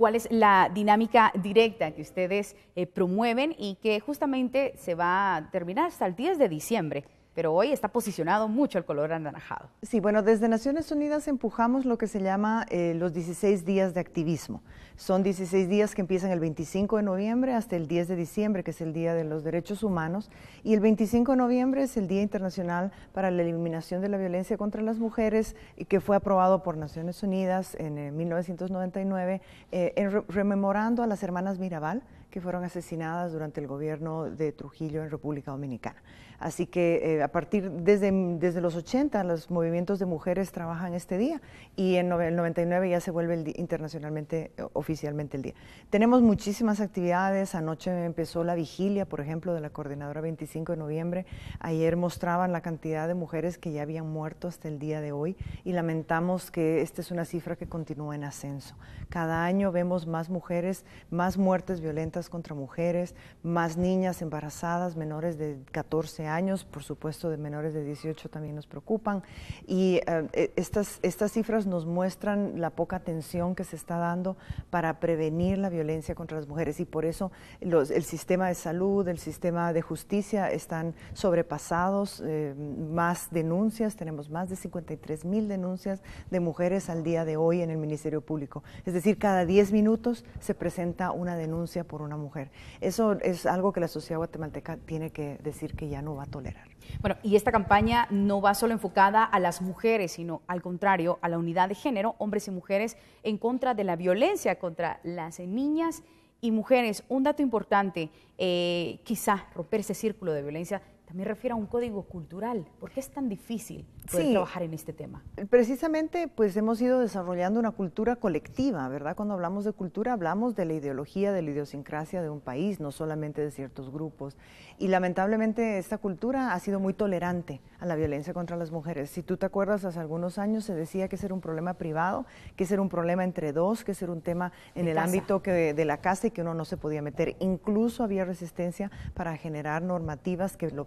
cuál es la dinámica directa que ustedes eh, promueven y que justamente se va a terminar hasta el 10 de diciembre pero hoy está posicionado mucho el color anaranjado. Sí, bueno, desde Naciones Unidas empujamos lo que se llama eh, los 16 días de activismo. Son 16 días que empiezan el 25 de noviembre hasta el 10 de diciembre, que es el Día de los Derechos Humanos, y el 25 de noviembre es el Día Internacional para la Eliminación de la Violencia contra las Mujeres, que fue aprobado por Naciones Unidas en 1999, eh, eh, rememorando a las hermanas Mirabal, que fueron asesinadas durante el gobierno de Trujillo en República Dominicana. Así que eh, a partir desde, desde los 80 los movimientos de mujeres trabajan este día y en el 99 ya se vuelve internacionalmente eh, oficialmente el día. Tenemos muchísimas actividades, anoche empezó la vigilia, por ejemplo, de la coordinadora 25 de noviembre, ayer mostraban la cantidad de mujeres que ya habían muerto hasta el día de hoy y lamentamos que esta es una cifra que continúa en ascenso. Cada año vemos más mujeres, más muertes violentas contra mujeres, más niñas embarazadas, menores de 14 años, por supuesto de menores de 18 también nos preocupan. Y eh, e-, estas, estas cifras nos muestran la poca atención que se está dando para prevenir la violencia contra las mujeres y por eso el sistema de salud, el sistema de justicia están sobrepasados, eh, más denuncias, tenemos más de 53 mil denuncias de mujeres al día de hoy en el Ministerio Público. Es decir, cada 10 minutos se presenta una denuncia por una una mujer. Eso es algo que la sociedad guatemalteca tiene que decir que ya no va a tolerar. Bueno, y esta campaña no va solo enfocada a las mujeres, sino al contrario, a la unidad de género, hombres y mujeres, en contra de la violencia contra las niñas y mujeres. Un dato importante, eh, quizá romper ese círculo de violencia me refiero a un código cultural. ¿Por qué es tan difícil trabajar en este tema? Precisamente, pues hemos ido desarrollando una cultura colectiva, ¿verdad? Cuando hablamos de cultura, hablamos de la ideología, de la idiosincrasia de un país, no solamente de ciertos grupos. Y lamentablemente, esta cultura ha sido muy tolerante a la violencia contra las mujeres. Si tú te acuerdas, hace algunos años se decía que ese era un problema privado, que ese era un problema entre dos, que ese era un tema en el ámbito de la casa y que uno no se podía meter. Incluso había resistencia para generar normativas que lo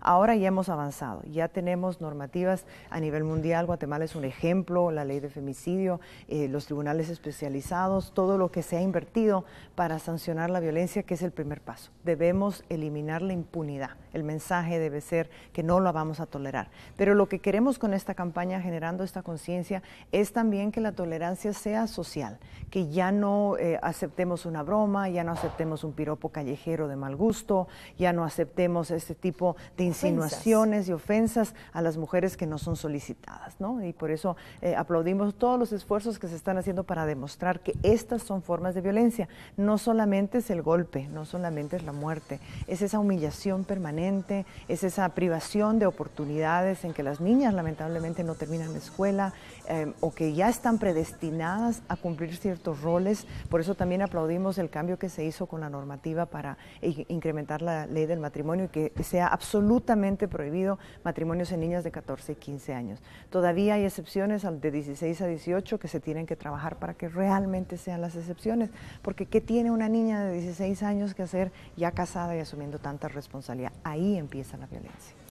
Ahora ya hemos avanzado, ya tenemos normativas a nivel mundial, Guatemala es un ejemplo, la ley de femicidio, eh, los tribunales especializados, todo lo que se ha invertido para sancionar la violencia, que es el primer paso. Debemos eliminar la impunidad. El mensaje debe ser que no lo vamos a tolerar. Pero lo que queremos con esta campaña, generando esta conciencia, es también que la tolerancia sea social, que ya no eh, aceptemos una broma, ya no aceptemos un piropo callejero de mal gusto, ya no aceptemos este tipo de insinuaciones y ofensas a las mujeres que no son solicitadas, ¿no? Y por eso eh, aplaudimos todos los esfuerzos que se están haciendo para demostrar que estas son formas de violencia. No solamente es el golpe, no solamente es la muerte, es esa humillación permanente, es esa privación de oportunidades en que las niñas lamentablemente no terminan la escuela eh, o que ya están predestinadas a cumplir ciertos roles. Por eso también aplaudimos el cambio que se hizo con la normativa para incrementar la ley del matrimonio y que que sea absolutamente prohibido matrimonios en niñas de 14 y 15 años. Todavía hay excepciones de 16 a 18 que se tienen que trabajar para que realmente sean las excepciones, porque ¿qué tiene una niña de 16 años que hacer ya casada y asumiendo tanta responsabilidad? Ahí empieza la violencia.